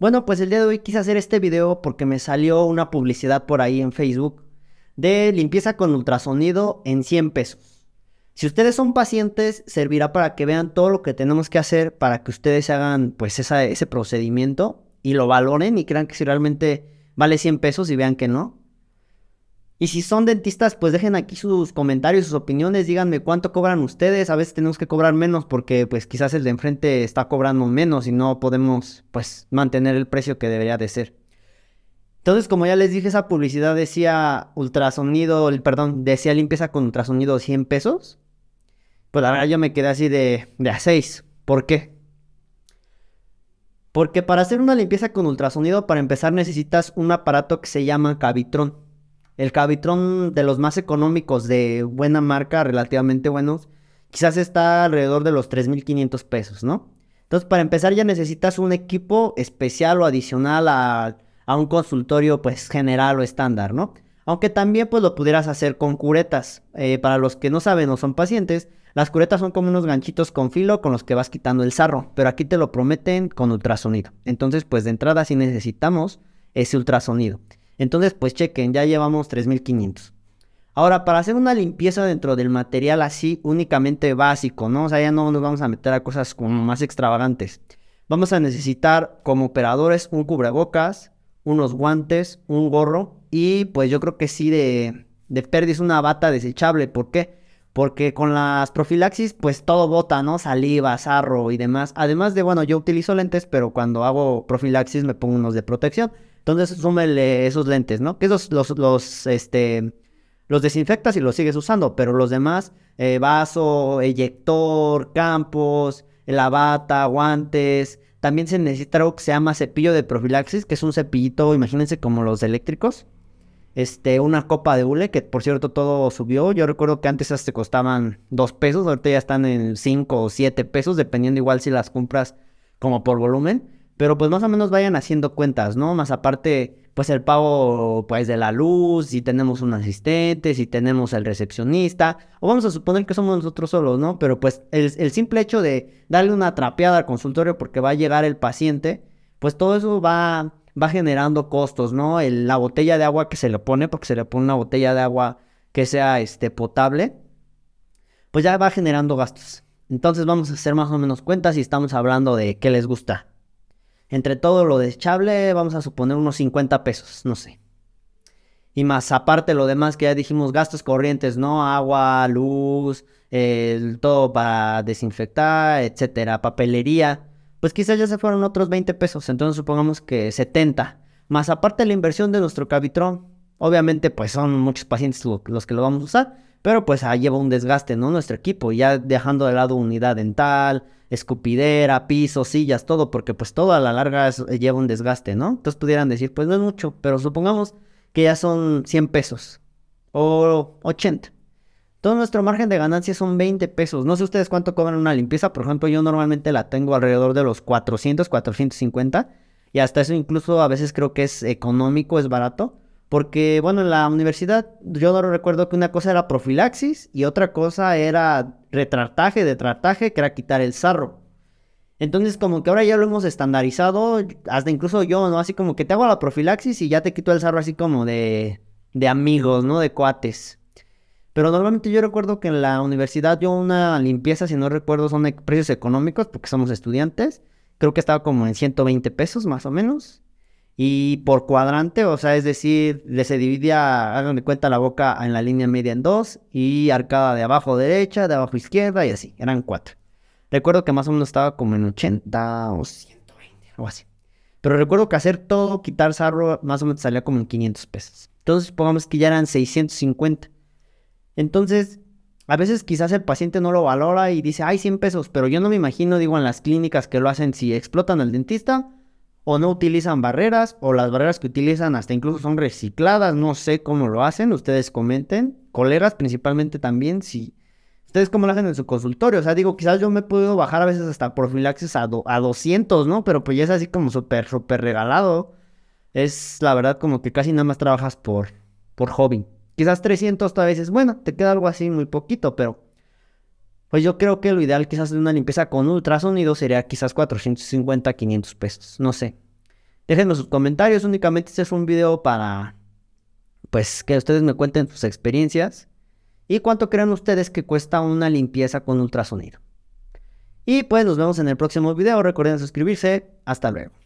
Bueno, pues el día de hoy quise hacer este video porque me salió una publicidad por ahí en Facebook de limpieza con ultrasonido en 100 pesos. Si ustedes son pacientes, servirá para que vean todo lo que tenemos que hacer para que ustedes hagan pues ese procedimiento y lo valoren y crean que si realmente vale 100 pesos y vean que no. Y si son dentistas, pues dejen aquí sus comentarios, sus opiniones, díganme cuánto cobran ustedes. A veces tenemos que cobrar menos porque pues quizás el de enfrente está cobrando menos y no podemos pues mantener el precio que debería de ser. Entonces, como ya les dije, esa publicidad decía ultrasonido, el, perdón, decía limpieza con ultrasonido 100 pesos. Pues la verdad yo me quedé así de, de a 6. ¿Por qué? Porque para hacer una limpieza con ultrasonido, para empezar necesitas un aparato que se llama cavitrón el cabitrón de los más económicos de buena marca, relativamente buenos, quizás está alrededor de los 3.500 pesos, ¿no? Entonces, para empezar ya necesitas un equipo especial o adicional a, un consultorio pues general o estándar, ¿no? Aunque también pues lo pudieras hacer con curetas. Eh, para los que no saben o son pacientes, las curetas son como unos ganchitos con filo con los que vas quitando el sarro, pero aquí te lo prometen con ultrasonido. Entonces, pues de entrada sí necesitamos ese ultrasonido. Entonces, pues chequen, ya llevamos 3500. Ahora, para hacer una limpieza dentro del material así, únicamente básico, ¿no? O sea, ya no nos vamos a meter a cosas como más extravagantes. Vamos a necesitar como operadores un cubrebocas, unos guantes, un gorro y pues yo creo que sí de, de perdiz una bata desechable. ¿Por qué? Porque con las profilaxis pues todo bota, ¿no? Saliva, sarro y demás. Además de, bueno, yo utilizo lentes, pero cuando hago profilaxis me pongo unos de protección. Entonces, súmele esos lentes, ¿no? Que esos los, este, los desinfectas y los sigues usando, pero los demás, eh, vaso, eyector, campos, la guantes. También se necesita algo que se llama cepillo de profilaxis, que es un cepillito, imagínense como los eléctricos. Este, una copa de hule, que por cierto todo subió. Yo recuerdo que antes esas te costaban dos pesos, ahorita ya están en cinco o siete pesos, dependiendo igual si las compras como por volumen. Pero pues más o menos vayan haciendo cuentas, ¿no? Más aparte, pues el pago pues de la luz, si tenemos un asistente, si tenemos el recepcionista, o vamos a suponer que somos nosotros solos, ¿no? Pero pues el, el simple hecho de darle una trapeada al consultorio porque va a llegar el paciente, pues todo eso va, va generando costos, ¿no? la botella de agua que se le pone, porque se le pone una botella de agua que sea este, potable, pues ya va generando gastos. Entonces vamos a hacer más o menos cuentas y estamos hablando de qué les gusta. Entre todo lo desechable, vamos a suponer unos 50 pesos, no sé. Y más aparte lo demás que ya dijimos, gastos corrientes, ¿no? Agua, luz, todo para desinfectar, etcétera, papelería. Pues quizás ya se fueron otros 20 pesos, entonces supongamos que 70. Más aparte la inversión de nuestro Cavitrón. Obviamente, pues son muchos pacientes los que lo vamos a usar pero pues ahí lleva un desgaste, ¿no? Nuestro equipo, ya dejando de lado unidad dental, escupidera, piso, sillas, todo, porque pues todo a la larga lleva un desgaste, ¿no? Entonces pudieran decir, pues no es mucho, pero supongamos que ya son 100 pesos o 80. Todo nuestro margen de ganancia son 20 pesos. No sé ustedes cuánto cobran una limpieza. Por ejemplo, yo normalmente la tengo alrededor de los 400, 450. Y hasta eso incluso a veces creo que es económico, es barato. Porque, bueno, en la universidad yo no recuerdo que una cosa era profilaxis y otra cosa era retrataje, detrataje, que era quitar el sarro. Entonces, como que ahora ya lo hemos estandarizado, hasta incluso yo, ¿no? Así como que te hago la profilaxis y ya te quito el sarro así como de, amigos, ¿no? De cuates. Pero normalmente yo recuerdo que en la universidad yo una limpieza, si no recuerdo, son precios económicos porque somos estudiantes. Creo que estaba como en 120 pesos más o menos. Y por cuadrante, o sea, es decir, le se dividía, hagan cuenta la boca en la línea media en dos y arcada de abajo derecha, de abajo izquierda y así. Eran cuatro. Recuerdo que más o menos estaba como en 80 o 120, o así. Pero recuerdo que hacer todo, quitar sarro, más o menos salía como en 500 pesos. Entonces, pongamos que ya eran 650. Entonces, a veces quizás el paciente no lo valora y dice, ay, 100 pesos, pero yo no me imagino, digo, en las clínicas que lo hacen, si explotan al dentista, o no utilizan barreras o las barreras que utilizan hasta incluso son recicladas, no sé cómo lo hacen, ustedes comenten, colegas principalmente también, si ustedes cómo lo hacen en su consultorio, o sea, digo, quizás yo me he podido bajar a veces hasta profilaxis a, a 200, ¿no? Pero pues ya es así como súper, súper regalado, es la verdad como que casi nada más trabajas por, por hobby, quizás 300 a veces bueno, te queda algo así muy poquito, pero pues yo creo que lo ideal quizás de una limpieza con ultrasonido sería quizás 450, 500 pesos, no sé. Déjenme sus comentarios, únicamente este es un video para, pues, que ustedes me cuenten sus experiencias. ¿Y cuánto creen ustedes que cuesta una limpieza con ultrasonido? Y pues nos vemos en el próximo video, recuerden suscribirse, hasta luego.